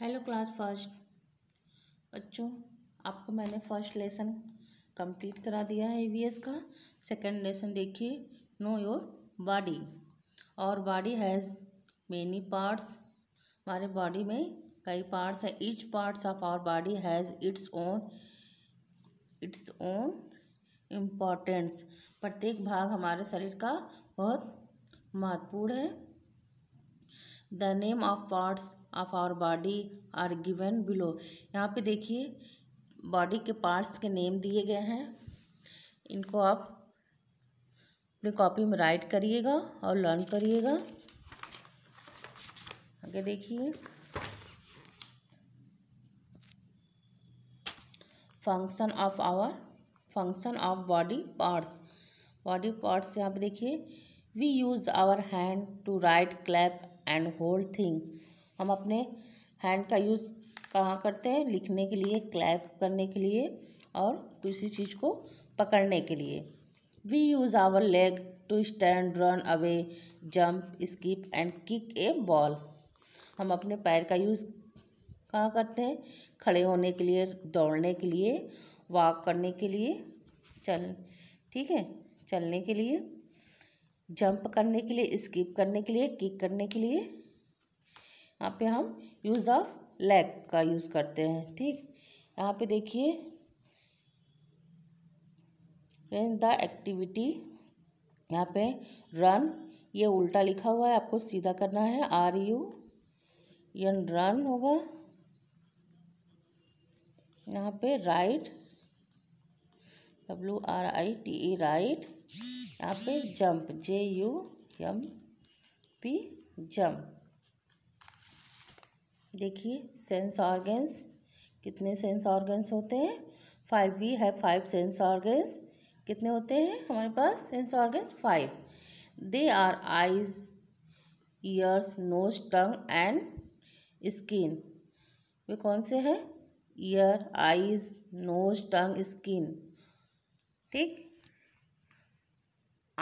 hello class first बच्चों आपको मैंने फर्स्ट लेसन कंप्लीट करा दिया है ईवीएस का सेकंड लेसन देखिए नो योर बॉडी और बॉडी हैज़ मेनी पार्ट्स हमारे बॉडी में कई पार्ट्स हैं each parts of our body has its own its own importance प्रत्येक भाग हमारे शरीर का बहुत महत्वपूर्ण है the name of parts of our body are given below यहाँ पे देखिए बॉडी के पार्ट्स के नेम दिए गए हैं इनको आप अपनी कॉपी में राइट करिएगा और लर्न करिएगा आगे देखिए function of our function of body parts body parts यहाँ पे देखिए we use our hand to right clap and whole thing हम अपने हैंड का यूज़ कहाँ करते हैं लिखने के लिए क्लैप करने के लिए और किसी चीज़ को पकड़ने के लिए we use our leg to stand run away jump skip and kick a ball हम अपने पैर का यूज़ कहाँ करते हैं खड़े होने के लिए दौड़ने के लिए वॉक करने के लिए चल ठीक है चलने के लिए जंप करने के लिए स्किप करने के लिए किक करने के लिए यहाँ पे हम यूज़ ऑफ लेग का यूज़ करते हैं ठीक यहाँ पे देखिए इन द एक्टिविटी यहाँ पे रन ये उल्टा लिखा हुआ है आपको सीधा करना है आर यू यन रन होगा यहाँ पे write W R I T E write यहाँ पे jump J U M P jump देखिए सेंस ऑर्गन्स कितने सेंस ऑर्गन्स होते हैं फाइव वी है फाइव सेंस ऑर्गन्स कितने होते हैं हमारे पास sense organs five they are eyes ears nose tongue and skin वे कौन से हैं ear eyes nose tongue skin ठीक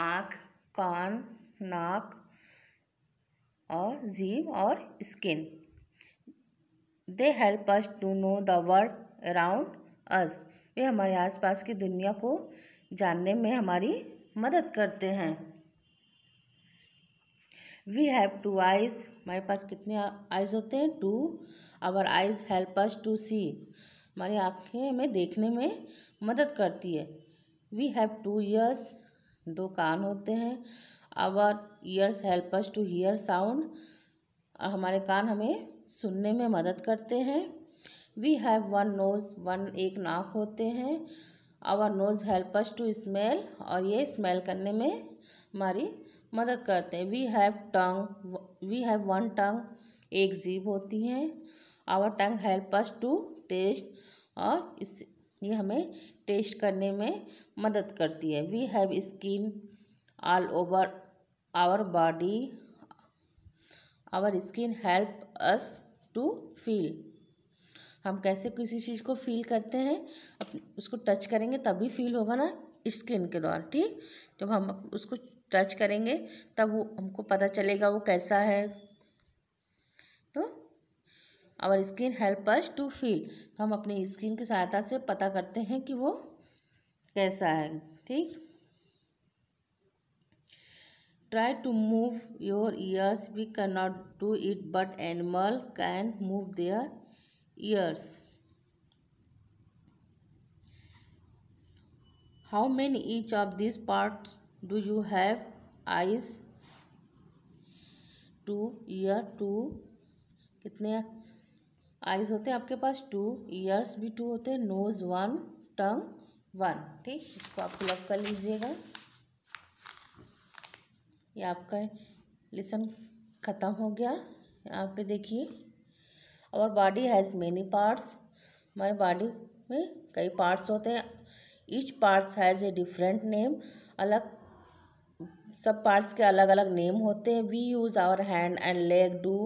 आँख कान नाक और जीव और skin they help us to know the world around us वे हमारे आसपास की दुनिया को जानने में हमारी मदद करते हैं वी हैव टू आइज़ हमारे पास कितने आइज़ होते हैं two our eyes help us to see हमारी आँखें हमें देखने में मदद करती है वी हैव टू ईयर्स दो कान होते हैं our ears help to hear sound हमारे कान हमें सुनने में मदद करते हैं we have one nose one एक नाक होते हैं our nose helps to smell और ये स्मेल करने में हमारी मदद करते हैं we have tongue we have one tongue एक जीभ होती हैं our tongue helps to taste और इस ये हमें टेस्ट करने में मदद करती है we have skin all over our body our skin help us to feel हम कैसे किसी चीज़ को फील करते हैं उसको टच करेंगे तभी फील होगा ना स्किन के द्वारा ठीक जब हम उसको टच करेंगे तब वो हमको पता चलेगा वो कैसा है our skin help us to feel तो हम अपनी स्किन की सहायता से पता करते हैं कि वो कैसा है ठीक try to move your ears we can not do it but animal can move their ears how many each of these parts do you have eyes two ear two कितने आइज होते हैं आपके पास टू ईयर्स भी two होते हैं nose one tongue one ठीक इसको आप फिलअप कर लीजिएगा ये आपका लेसन ख़त्म हो गया यहाँ पे देखिए और बॉडी हैज़ मेनी पार्ट्स हमारे बॉडी में कई पार्ट्स होते हैं each parts has a different name अलग सब पार्ट्स के अलग अलग नेम होते हैं we use our hand and leg do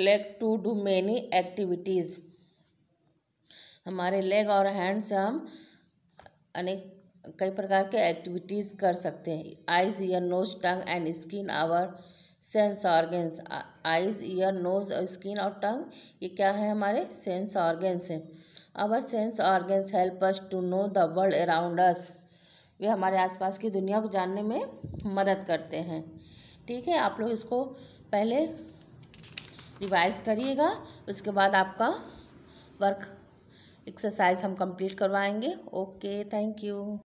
leg to do many activities हमारे लेग और हैंड से हम अनेक कई प्रकार के एक्टिविटीज़ कर सकते हैं eyes ear nose tongue and skin our sense organs eyes ear nose और स्किन और टंग ये क्या है हमारे सेंस ऑर्गेन्स हैं our sense organs help us to know the world around us वे हमारे आसपास की दुनिया को जानने में मदद करते हैं ठीक है आप लोग इसको पहले रिवाइज करिएगा उसके बाद आपका वर्क एक्सरसाइज हम कंप्लीट करवाएंगे ओके थैंक यू